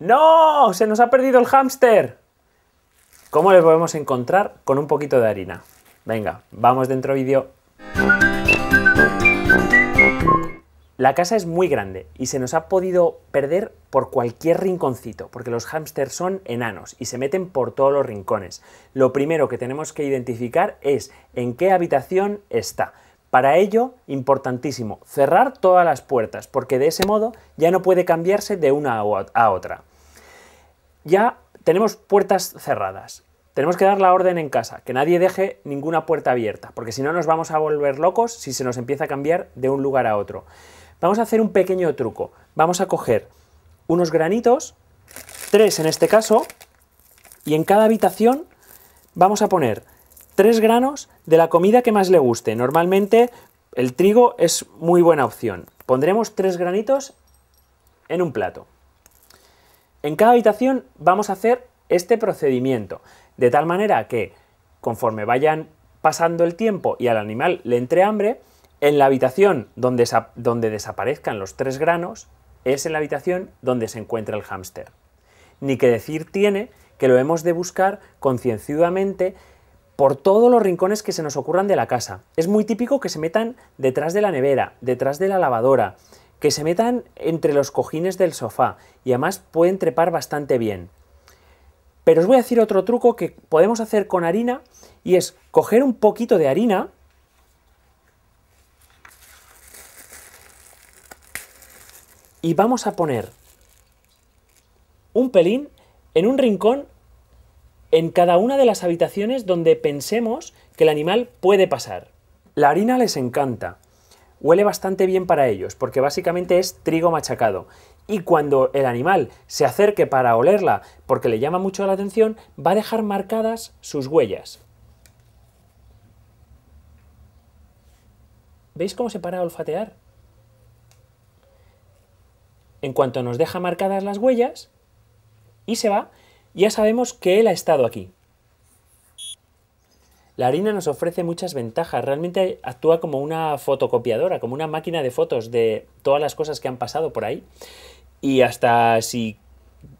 ¡No! ¡Se nos ha perdido el hámster! ¿Cómo le podemos encontrar con un poquito de harina? Venga, vamos dentro vídeo. La casa es muy grande y se nos ha podido perder por cualquier rinconcito, porque los hámsters son enanos y se meten por todos los rincones. Lo primero que tenemos que identificar es en qué habitación está. Para ello, importantísimo, cerrar todas las puertas, porque de ese modo ya no puede cambiarse de una a otra. Ya tenemos puertas cerradas. Tenemos que dar la orden en casa, que nadie deje ninguna puerta abierta, porque si no nos vamos a volver locos si se nos empieza a cambiar de un lugar a otro. Vamos a hacer un pequeño truco. Vamos a coger unos granitos, tres en este caso, y en cada habitación vamos a poner tres granos de la comida que más le guste. Normalmente el trigo es muy buena opción. Pondremos tres granitos en un plato. En cada habitación vamos a hacer este procedimiento, de tal manera que conforme vayan pasando el tiempo y al animal le entre hambre, en la habitación donde, donde desaparezcan los tres granos es en la habitación donde se encuentra el hámster. Ni que decir tiene que lo hemos de buscar concienzudamente por todos los rincones que se nos ocurran de la casa. Es muy típico que se metan detrás de la nevera, detrás de la lavadora, que se metan entre los cojines del sofá y además pueden trepar bastante bien. Pero os voy a decir otro truco que podemos hacer con harina y es coger un poquito de harina y vamos a poner un pelín en un rincón en cada una de las habitaciones donde pensemos que el animal puede pasar. La harina les encanta. Huele bastante bien para ellos, porque básicamente es trigo machacado. Y cuando el animal se acerque para olerla, porque le llama mucho la atención, va a dejar marcadas sus huellas. ¿Veis cómo se para a olfatear? En cuanto nos deja marcadas las huellas, y se va, ya sabemos que él ha estado aquí. La harina nos ofrece muchas ventajas, realmente actúa como una fotocopiadora, como una máquina de fotos de todas las cosas que han pasado por ahí. Y hasta si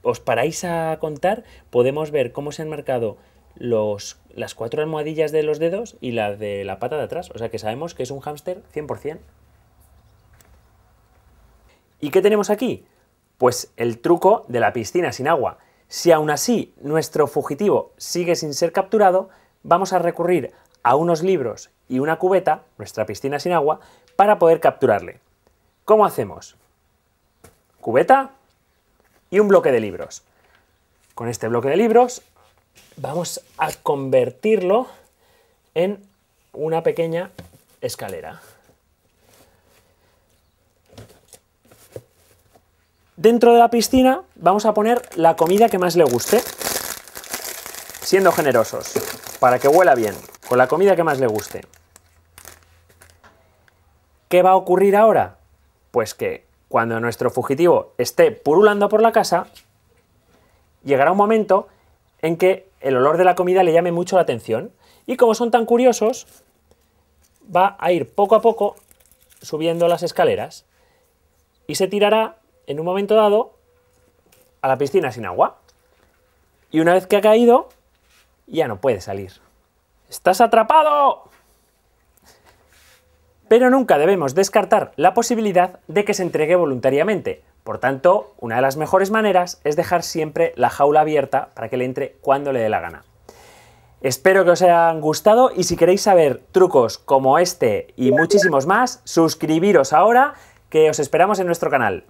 os paráis a contar, podemos ver cómo se han marcado los, las cuatro almohadillas de los dedos y la de la pata de atrás. O sea que sabemos que es un hámster 100%. ¿Y qué tenemos aquí? Pues el truco de la piscina sin agua. Si aún así nuestro fugitivo sigue sin ser capturado, vamos a recurrir a unos libros y una cubeta, nuestra piscina sin agua, para poder capturarle. ¿Cómo hacemos? Cubeta y un bloque de libros. Con este bloque de libros vamos a convertirlo en una pequeña escalera. Dentro de la piscina vamos a poner la comida que más le guste, siendo generosos, para que huela bien, con la comida que más le guste. ¿Qué va a ocurrir ahora? Pues que cuando nuestro fugitivo esté purulando por la casa, llegará un momento en que el olor de la comida le llame mucho la atención. Y como son tan curiosos, va a ir poco a poco subiendo las escaleras y se tirará en un momento dado a la piscina sin agua. Y una vez que ha caído, ya no puede salir. ¡Estás atrapado! Pero nunca debemos descartar la posibilidad de que se entregue voluntariamente. Por tanto, una de las mejores maneras es dejar siempre la jaula abierta para que le entre cuando le dé la gana. Espero que os hayan gustado y si queréis saber trucos como este y muchísimos más, suscribiros ahora que os esperamos en nuestro canal.